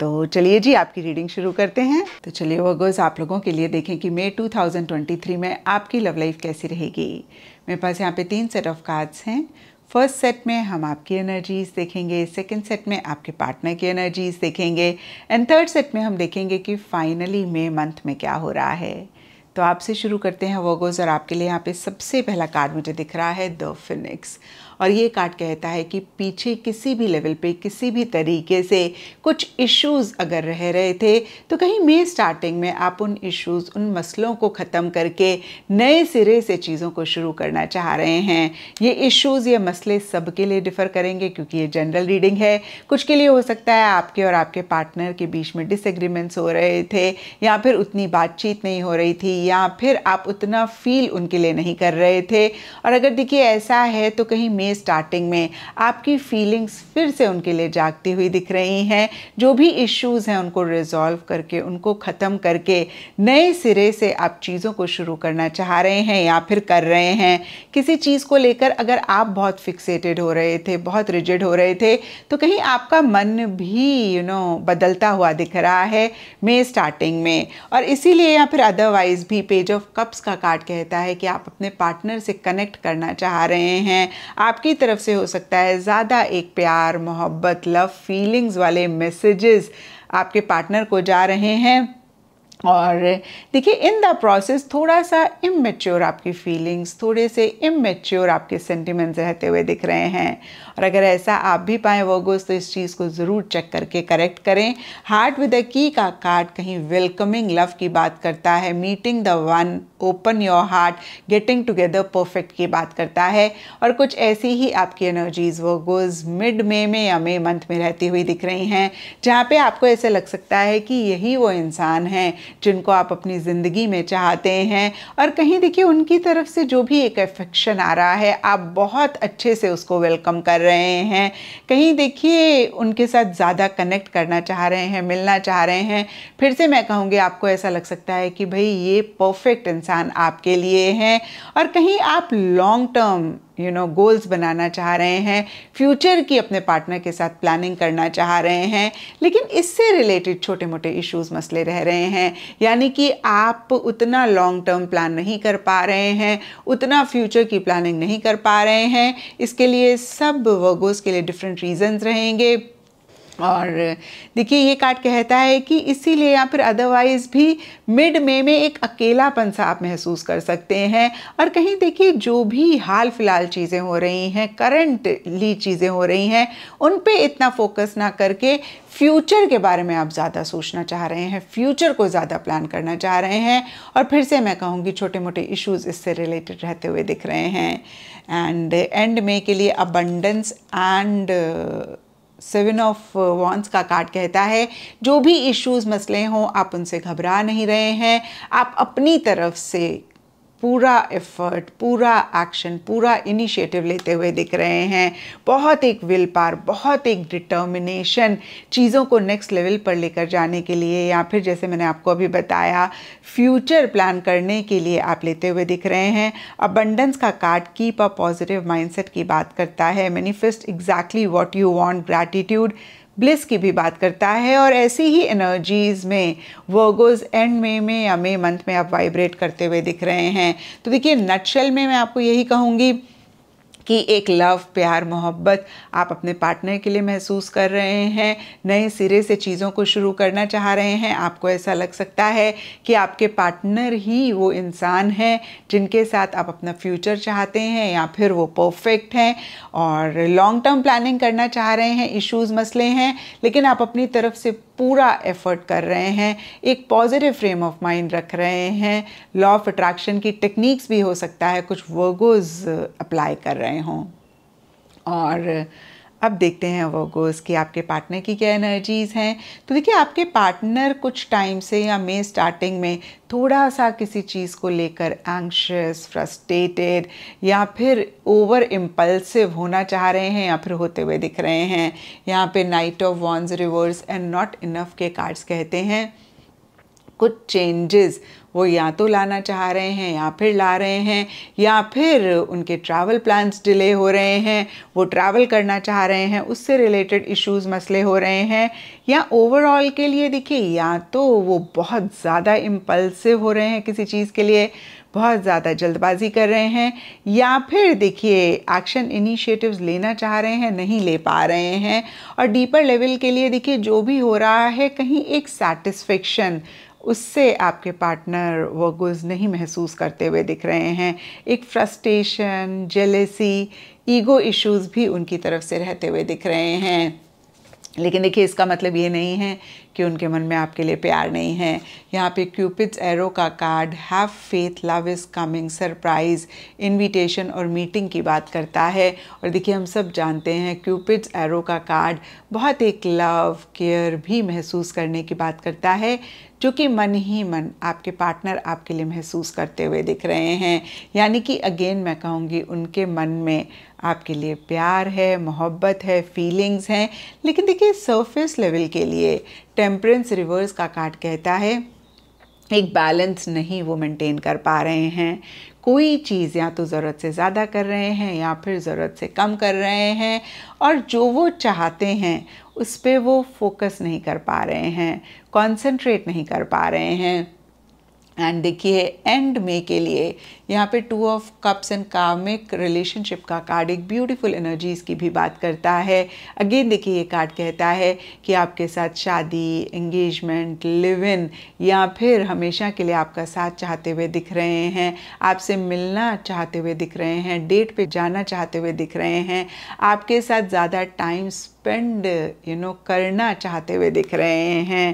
तो चलिए जी आपकी रीडिंग शुरू करते हैं तो चलिए वर्गोज आप लोगों के लिए देखें कि मई 2023 में आपकी लव लाइफ कैसी रहेगी मेरे पास यहाँ पे तीन सेट ऑफ कार्ड्स हैं फर्स्ट सेट में हम आपकी एनर्जीज देखेंगे सेकंड सेट में आपके पार्टनर की एनर्जीज देखेंगे एंड थर्ड सेट में हम देखेंगे कि फाइनली मे मंथ में क्या हो रहा है तो आपसे शुरू करते हैं वर्गोज और आपके लिए यहाँ पे सबसे पहला कार्ड मुझे दिख रहा है द फिनिक्स और ये कार्ड कहता है कि पीछे किसी भी लेवल पे किसी भी तरीके से कुछ इश्यूज़ अगर रह रहे थे तो कहीं मे स्टार्टिंग में आप उन इश्यूज़ उन मसलों को ख़त्म करके नए सिरे से चीज़ों को शुरू करना चाह रहे हैं ये इश्यूज़ ये मसले सबके लिए डिफ़र करेंगे क्योंकि ये जनरल रीडिंग है कुछ के लिए हो सकता है आपके और आपके पार्टनर के बीच में डिसएग्रीमेंट्स हो रहे थे या फिर उतनी बातचीत नहीं हो रही थी या फिर आप उतना फील उनके लिए नहीं कर रहे थे और अगर देखिए ऐसा है तो कहीं मे स्टार्टिंग में आपकी फीलिंग्स फिर से उनके लिए जागती हुई दिख रही हैं जो भी इश्यूज़ हैं उनको रिजॉल्व करके उनको ख़त्म करके नए सिरे से आप चीज़ों को शुरू करना चाह रहे हैं या फिर कर रहे हैं किसी चीज़ को लेकर अगर आप बहुत फिक्सेटेड हो रहे थे बहुत रिजिड हो रहे थे तो कहीं आपका मन भी यू you नो know, बदलता हुआ दिख रहा है मे स्टार्टिंग में और इसीलिए या फिर अदरवाइज़ भी पेज ऑफ कप्स का कार्ड कहता है कि आप अपने पार्टनर से कनेक्ट करना चाह रहे हैं आप आपकी तरफ से हो सकता है ज़्यादा एक प्यार मोहब्बत लव फीलिंग्स वाले मैसेजेस आपके पार्टनर को जा रहे हैं और देखिए इन द प्रोसेस थोड़ा सा इमेच्योर आपकी फीलिंग्स थोड़े से इमेच्योर आपके सेंटिमेंट्स रहते हुए दिख रहे हैं और अगर ऐसा आप भी पाएँ वो तो इस चीज़ को ज़रूर चेक करके करेक्ट करें हार्ट विद अ की का कार्ड कहीं वेलकमिंग लव की बात करता है meeting the one open your heart getting together perfect की बात करता है और कुछ ऐसी ही आपकी एनर्जीज़ वो गोज मिड मे में या मे मंथ में रहती हुई दिख रही हैं जहाँ पे आपको ऐसे लग सकता है कि यही वो इंसान हैं जिनको आप अपनी ज़िंदगी में चाहते हैं और कहीं देखिए उनकी तरफ से जो भी एक एफेक्शन आ रहा है आप बहुत अच्छे से उसको वेलकम कर रहे हैं कहीं देखिए उनके साथ ज़्यादा कनेक्ट करना चाह रहे हैं मिलना चाह रहे हैं फिर से मैं कहूँगी आपको ऐसा लग सकता है कि भाई ये परफेक्ट इंसान आपके लिए हैं और कहीं आप long term you know goals बनाना चाह रहे हैं फ्यूचर की अपने पार्टनर के साथ प्लानिंग करना चाह रहे हैं लेकिन इससे रिलेटेड छोटे मोटे इश्यूज मसले रह रहे हैं यानी कि आप उतना लॉन्ग टर्म प्लान नहीं कर पा रहे हैं उतना फ्यूचर की प्लानिंग नहीं कर पा रहे हैं इसके लिए सब वर्गोज़ के लिए डिफरेंट रीजंस रहेंगे और देखिए ये कार्ड कहता है कि इसीलिए या फिर अदरवाइज़ भी मिड मे में एक अकेलापन सा आप महसूस कर सकते हैं और कहीं देखिए जो भी हाल फिलहाल चीज़ें हो रही हैं करंटली चीज़ें हो रही हैं उन पे इतना फोकस ना करके फ्यूचर के बारे में आप ज़्यादा सोचना चाह रहे हैं फ्यूचर को ज़्यादा प्लान करना चाह रहे हैं और फिर से मैं कहूँगी छोटे मोटे इश्यूज़ इससे रिलेटेड रहते हुए दिख रहे हैं एंड एंड मे के लिए abundance and seven of wands का कार्ड कहता है जो भी इश्यूज मसले हों आप उनसे घबरा नहीं रहे हैं आप अपनी तरफ से पूरा एफर्ट पूरा एक्शन पूरा इनिशिएटिव लेते हुए दिख रहे हैं बहुत एक विल पार बहुत एक डिटर्मिनेशन चीज़ों को नेक्स्ट लेवल पर लेकर जाने के लिए या फिर जैसे मैंने आपको अभी बताया फ्यूचर प्लान करने के लिए आप लेते हुए दिख रहे हैं अबंडेंस का card keep a positive mindset की बात करता है manifest exactly what you want gratitude bliss की भी बात करता है और ऐसी ही एनर्जीज़ में वर्गोज एंड मे में या मे मंथ में आप वाइब्रेट करते हुए दिख रहे हैं तो देखिए नटशेल में मैं आपको यही कहूँगी कि एक लव प्यार मोहब्बत आप अपने पार्टनर के लिए महसूस कर रहे हैं नए सिरे से चीज़ों को शुरू करना चाह रहे हैं आपको ऐसा लग सकता है कि आपके पार्टनर ही वो इंसान हैं जिनके साथ आप अपना फ्यूचर चाहते हैं या फिर वो परफेक्ट हैं और लॉन्ग टर्म प्लानिंग करना चाह रहे हैं इश्यूज मसले हैं लेकिन आप अपनी तरफ से पूरा एफर्ट कर रहे हैं एक पॉजिटिव फ्रेम ऑफ माइंड रख रहे हैं लॉ ऑफ अट्रैक्शन की टेक्निक्स भी हो सकता है कुछ वर्गोज अप्लाई कर रहे हों और अब देखते हैं वो गोस कि आपके पार्टनर की क्या एनर्जीज़ हैं तो देखिए आपके पार्टनर कुछ टाइम से या मे स्टार्टिंग में थोड़ा सा किसी चीज़ को लेकर एंक्शस फ्रस्ट्रेटेड या फिर ओवर इम्पल्सिव होना चाह रहे हैं या फिर होते हुए दिख रहे हैं यहाँ पे knight of wands reverse and not enough के कार्ड्स कहते हैं कुछ चेंजेस वो या तो लाना चाह रहे हैं या फिर ला रहे हैं या फिर उनके ट्रैवल प्लान्स डिले हो रहे हैं वो ट्रैवल करना चाह रहे हैं उससे रिलेटेड इश्यूज मसले हो रहे हैं या ओवरऑल के लिए देखिए या तो वो बहुत ज़्यादा इम्पल्सिव हो रहे हैं किसी चीज़ के लिए बहुत ज़्यादा जल्दबाजी कर रहे हैं या फिर देखिए एक्शन इनिशिएटिव्स लेना चाह रहे हैं नहीं ले पा रहे हैं और डीपर लेवल के लिए देखिए जो भी हो रहा है कहीं एक सेटिस्फेक्शन उससे आपके पार्टनर वो गुज नहीं महसूस करते हुए दिख रहे हैं एक फ्रस्टेशन जेलेसी ईगो इश्यूज भी उनकी तरफ से रहते हुए दिख रहे हैं लेकिन देखिए इसका मतलब ये नहीं है कि उनके मन में आपके लिए प्यार नहीं है यहाँ पे क्यूपिड्स एरो का card have faith love is coming surprise invitation और मीटिंग की बात करता है और देखिए हम सब जानते हैं क्यूपिड्स एरो का कार्ड बहुत एक लव केयर भी महसूस करने की बात करता है जो कि मन ही मन आपके पार्टनर आपके लिए महसूस करते हुए दिख रहे हैं यानी कि अगेन मैं कहूँगी उनके मन में आपके लिए प्यार है मोहब्बत है फीलिंग्स हैं लेकिन देखिए सरफेस लेवल के लिए टेम्परेंस रिवर्स का कार्ड कहता है एक बैलेंस नहीं वो मेंटेन कर पा रहे हैं कोई चीज़ या तो ज़रूरत से ज़्यादा कर रहे हैं या फिर ज़रूरत से कम कर रहे हैं और जो वो चाहते हैं उस पर वो फोकस नहीं कर पा रहे हैं कंसंट्रेट नहीं कर पा रहे हैं एंड देखिए एंड मे के लिए यहाँ पे two of cups and karmic relationship का कार्ड एक ब्यूटीफुल एनर्जीज की भी बात करता है अगेन देखिए ये कार्ड कहता है कि आपके साथ शादी एंगेजमेंट लिव इन या फिर हमेशा के लिए आपका साथ चाहते हुए दिख रहे हैं आपसे मिलना चाहते हुए दिख रहे हैं डेट पे जाना चाहते हुए दिख रहे हैं आपके साथ ज़्यादा टाइम स्पेंड यू नो करना चाहते हुए दिख रहे हैं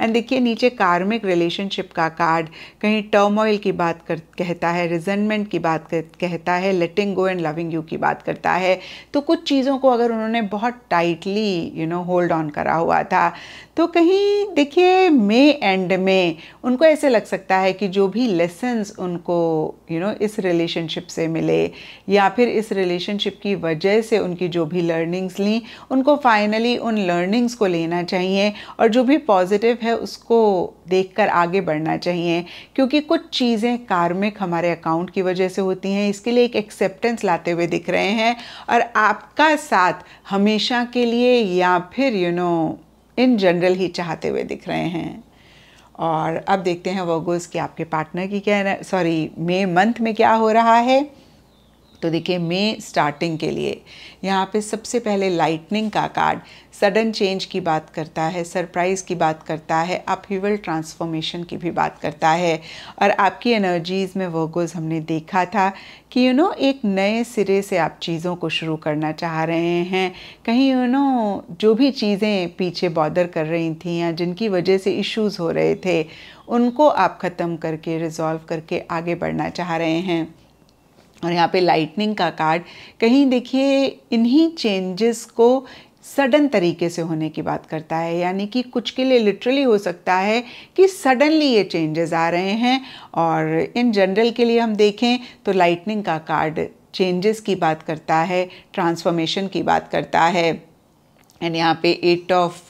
एंड देखिए नीचे कार्मिक रिलेशनशिप का कार्ड कहीं टर्मोइल की बात कर कहता है रिजनमेंट की बात कर, कहता है letting go and loving you की बात करता है तो कुछ चीज़ों को अगर उन्होंने बहुत tightly you know hold on करा हुआ था तो कहीं देखिए मे एंड में उनको ऐसे लग सकता है कि जो भी लेसन्स उनको यू you नो know, इस रिलेशनशिप से मिले या फिर इस रिलेशनशिप की वजह से उनकी जो भी लर्निंग्स ली उनको फाइनली उन लर्निंग्स को लेना चाहिए और जो भी पॉजिटिव है उसको देखकर आगे बढ़ना चाहिए क्योंकि कुछ चीज़ें कार्मिक हमारे अकाउंट की वजह से होती हैं इसके लिए एक एक्सेप्टेंस लाते हुए दिख रहे हैं और आपका साथ हमेशा के लिए या फिर यू नो इन जनरल ही चाहते हुए दिख रहे हैं और अब देखते हैं वर्गोस कि आपके पार्टनर की क्या सॉरी मे मंथ में क्या हो रहा है तो देखिए मे स्टार्टिंग के लिए यहाँ पे सबसे पहले लाइटनिंग का कार्ड सडन चेंज की बात करता है सरप्राइज़ की बात करता है अपहीवल ट्रांसफॉर्मेशन की भी बात करता है और आपकी एनर्जीज़ में वर्गोज़ हमने देखा था कि यू नो एक नए सिरे से आप चीज़ों को शुरू करना चाह रहे हैं कहीं यू नो जो भी चीज़ें पीछे बॉदर कर रही थी या जिनकी वजह से इश्यूज़ हो रहे थे उनको आप ख़त्म करके रिजॉल्व करके आगे बढ़ना चाह रहे हैं और यहाँ पे लाइटनिंग का कार्ड कहीं देखिए इन्हीं चेंजेस को सडन तरीके से होने की बात करता है यानी कि कुछ के लिए लिटरली हो सकता है कि सडनली ये चेंजेस आ रहे हैं और इन जनरल के लिए हम देखें तो लाइटनिंग का कार्ड चेंजेस की बात करता है ट्रांसफॉर्मेशन की बात करता है एंड यहाँ पे एट ऑफ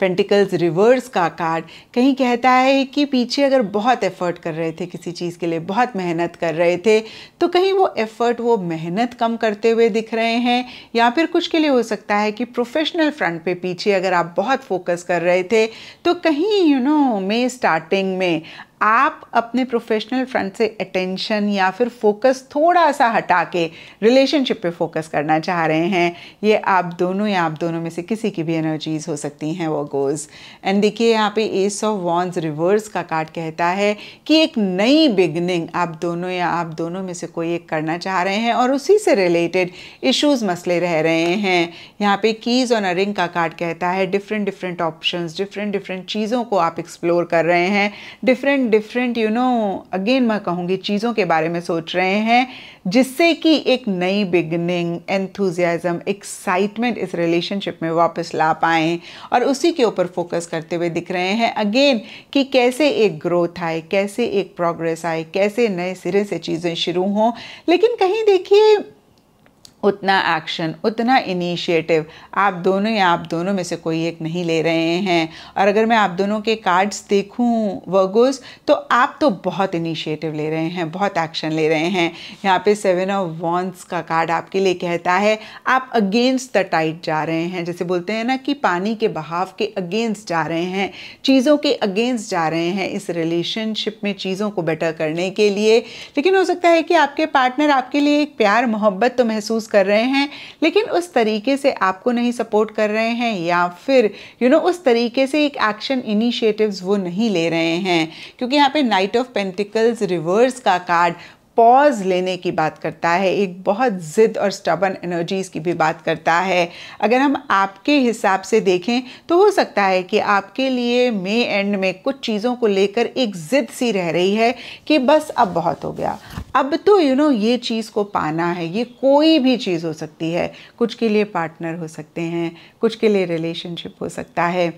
पेंटिकल्स रिवर्स का कार्ड कहीं कहता है कि पीछे अगर बहुत एफर्ट कर रहे थे किसी चीज़ के लिए बहुत मेहनत कर रहे थे तो कहीं वो एफर्ट वो मेहनत कम करते हुए दिख रहे हैं या फिर कुछ के लिए हो सकता है कि प्रोफेशनल फ्रंट पे पीछे अगर आप बहुत फोकस कर रहे थे तो कहीं यू नो मे में स्टार्टिंग में आप अपने प्रोफेशनल फ्रंट से अटेंशन या फिर फोकस थोड़ा सा हटा के रिलेशनशिप पे फोकस करना चाह रहे हैं ये आप दोनों या आप दोनों में से किसी की भी एनर्जीज हो सकती हैं वो गोज एंड देखिए यहाँ पे एस ऑफ वॉन्स रिवर्स का कार्ड कहता है कि एक नई बिगनिंग आप दोनों या आप दोनों में से कोई एक करना चाह रहे हैं और उसी से रिलेटेड इशूज़ मसले रह रहे हैं यहाँ पे कीज़ और रिंग का कार्ड कहता है different different option different different चीज़ों को आप एक्सप्लोर कर रहे हैं different different different you know again मैं कहूँगी चीज़ों के बारे में सोच रहे हैं जिससे कि एक नई बिगनिंग एंथुजियाज़म एक्साइटमेंट इस रिलेशनशिप में वापस ला पाएँ और उसी के ऊपर फोकस करते हुए दिख रहे हैं अगेन कि कैसे एक ग्रोथ आए कैसे एक प्रोग्रेस आए कैसे नए सिरे से चीज़ें शुरू हों लेकिन कहीं देखिए उतना एक्शन उतना इनिशिएटिव आप दोनों या आप दोनों में से कोई एक नहीं ले रहे हैं और अगर मैं आप दोनों के कार्ड्स देखूं वर्गोस तो आप तो बहुत इनिशिएटिव ले रहे हैं बहुत एक्शन ले रहे हैं यहाँ पे सेवन ऑफ वॉन्स का कार्ड आपके लिए कहता है आप अगेंस्ट द टाइट जा रहे हैं जैसे बोलते हैं ना कि पानी के बहाव के अगेंस्ट जा रहे हैं चीज़ों के अगेंस्ट जा रहे हैं इस रिलेशनशिप में चीज़ों को बेटर करने के लिए लेकिन हो सकता है कि आपके पार्टनर आपके लिए एक प्यार मोहब्बत तो महसूस कर कर रहे हैं लेकिन उस तरीके से आपको नहीं सपोर्ट कर रहे हैं या फिर यू you नो know, उस तरीके से एक एक्शन इनिशिएटिव्स वो नहीं ले रहे हैं क्योंकि यहाँ पे नाइट ऑफ पेंटिकल्स रिवर्स का कार्ड पॉज लेने की बात करता है एक बहुत ज़िद और स्टबन एनर्जीज़ की भी बात करता है अगर हम आपके हिसाब से देखें तो हो सकता है कि आपके लिए मे एंड में कुछ चीज़ों को लेकर एक ज़िद सी रह रही है कि बस अब बहुत हो गया अब तो यू you नो know, ये चीज़ को पाना है ये कोई भी चीज़ हो सकती है कुछ के लिए पार्टनर हो सकते हैं कुछ के लिए रिलेशनशिप हो सकता है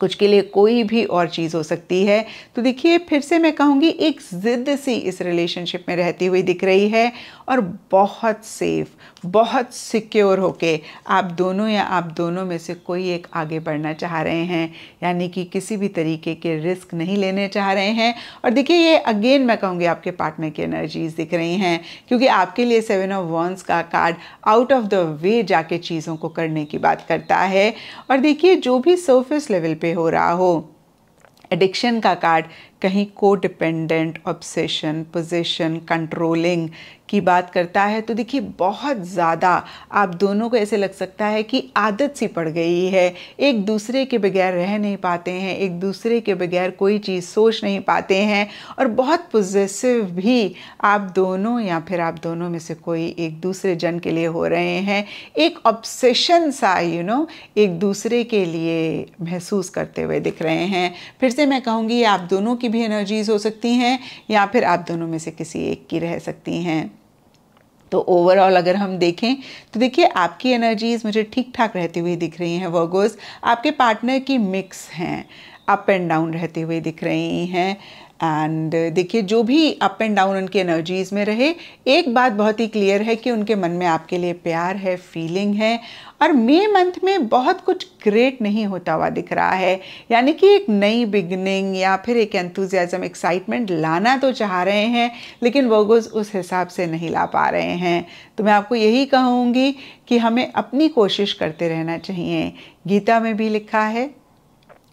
कुछ के लिए कोई भी और चीज़ हो सकती है तो देखिए फिर से मैं कहूँगी एक ज़िद्द सी इस रिलेशनशिप में रहती हुई दिख रही है और बहुत सेफ बहुत सिक्योर होके आप दोनों या आप दोनों में से कोई एक आगे बढ़ना चाह रहे हैं यानी कि किसी भी तरीके के रिस्क नहीं लेने चाह रहे हैं और देखिए ये अगेन मैं कहूँगी आपके पार्टनर की एनर्जीज दिख रही हैं क्योंकि आपके लिए सेवन ऑफ वॉन्स का card out of the way जाके चीज़ों को करने की बात करता है और देखिए जो भी सर्फेस लेवल पर पे हो रहा हो एडिक्शन का कार्ड कहीं को डिपेंडेंट ऑब्सेशन पोजेशन कंट्रोलिंग की बात करता है तो देखिए बहुत ज़्यादा आप दोनों को ऐसे लग सकता है कि आदत सी पड़ गई है एक दूसरे के बगैर रह नहीं पाते हैं एक दूसरे के बगैर कोई चीज़ सोच नहीं पाते हैं और बहुत पोजेसिव भी आप दोनों या फिर आप दोनों में से कोई एक दूसरे जन के लिए हो रहे हैं एक ऑब्सेशन सा यू you नो know, एक दूसरे के लिए महसूस करते हुए दिख रहे हैं फिर से मैं कहूँगी आप दोनों की की भी एनर्जीज़ हो सकती हैं या फिर आप दोनों में से किसी एक की रह सकती हैं तो ओवरऑल अगर हम देखें तो देखिए आपकी एनर्जीज़ मुझे ठीक ठाक रहती हुई दिख रही हैं वर्गोज़ आपके पार्टनर की मिक्स हैं अप एंड डाउन रहती हुई दिख रही हैं एंड uh, देखिए जो भी अप एंड डाउन उनकी एनर्जीज़ में रहे एक बात बहुत ही क्लियर है कि उनके मन में आपके लिए प्यार है फीलिंग है और मे मंथ में बहुत कुछ ग्रेट नहीं होता हुआ दिख रहा है यानी कि एक नई बिगनिंग या फिर एक एंथुजियाज़म एक्साइटमेंट लाना तो चाह रहे हैं लेकिन वर्गोज उस हिसाब से नहीं ला पा रहे हैं तो मैं आपको यही कहूँगी कि हमें अपनी कोशिश करते रहना चाहिए गीता में भी लिखा है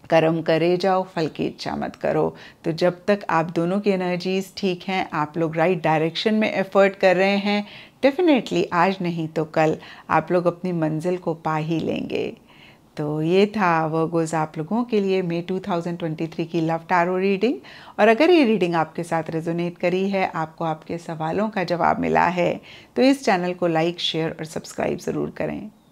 कर्म करे जाओ फल की इच्छा मत करो तो जब तक आप दोनों की एनर्जीज ठीक हैं आप लोग राइट डायरेक्शन में एफर्ट कर रहे हैं डेफिनेटली आज नहीं तो कल आप लोग अपनी मंजिल को पा ही लेंगे तो ये था वर्गोज आप लोगों के लिए मे 2023 की लव टारो रीडिंग और अगर ये रीडिंग आपके साथ रेजोनेट करी है आपको आपके सवालों का जवाब मिला है तो इस चैनल को लाइक शेयर और सब्सक्राइब ज़रूर करें